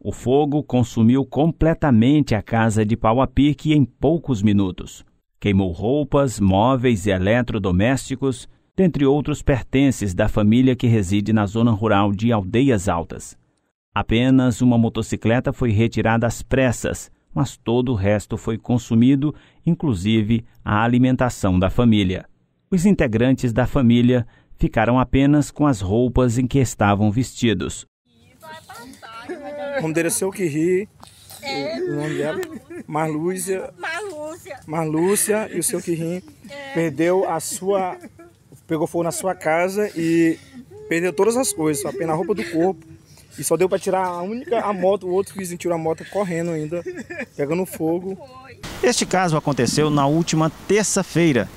O fogo consumiu completamente a casa de pau a pique em poucos minutos. Queimou roupas, móveis e eletrodomésticos, dentre outros pertences da família que reside na zona rural de Aldeias Altas. Apenas uma motocicleta foi retirada às pressas, mas todo o resto foi consumido, inclusive a alimentação da família. Os integrantes da família ficaram apenas com as roupas em que estavam vestidos, o nome dele é Seu Que Ri. É. O nome dela. Marlúcia. Marlúcia. Marlúcia e o Seu Que Ri. É. Perdeu a sua. Pegou fogo na sua casa e perdeu todas as coisas, apenas a roupa do corpo. E só deu pra tirar a única, a moto, o outro vizinho tirou a moto correndo ainda, pegando fogo. Este caso aconteceu na última terça-feira,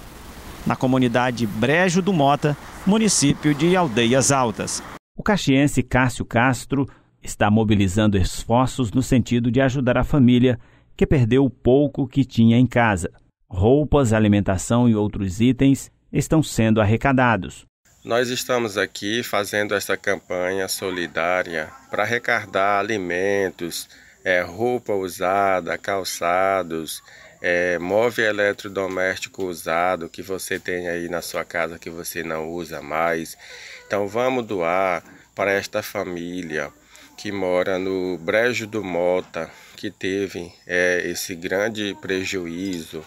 na comunidade Brejo do Mota, município de Aldeias Altas. O caxiense Cássio Castro está mobilizando esforços no sentido de ajudar a família que perdeu o pouco que tinha em casa. Roupas, alimentação e outros itens estão sendo arrecadados. Nós estamos aqui fazendo essa campanha solidária para arrecadar alimentos, é, roupa usada, calçados, é, móvel eletrodoméstico usado que você tem aí na sua casa que você não usa mais. Então vamos doar para esta família, que mora no Brejo do Mota, que teve é, esse grande prejuízo,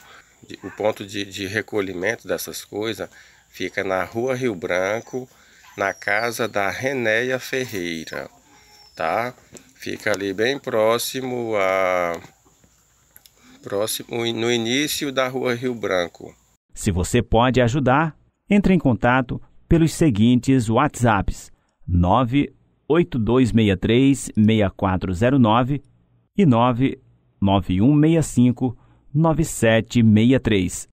o ponto de, de recolhimento dessas coisas fica na Rua Rio Branco, na casa da Renéia Ferreira, tá? Fica ali bem próximo a próximo no início da Rua Rio Branco. Se você pode ajudar, entre em contato pelos seguintes WhatsApps: 9 8263-6409 e 99165-9763.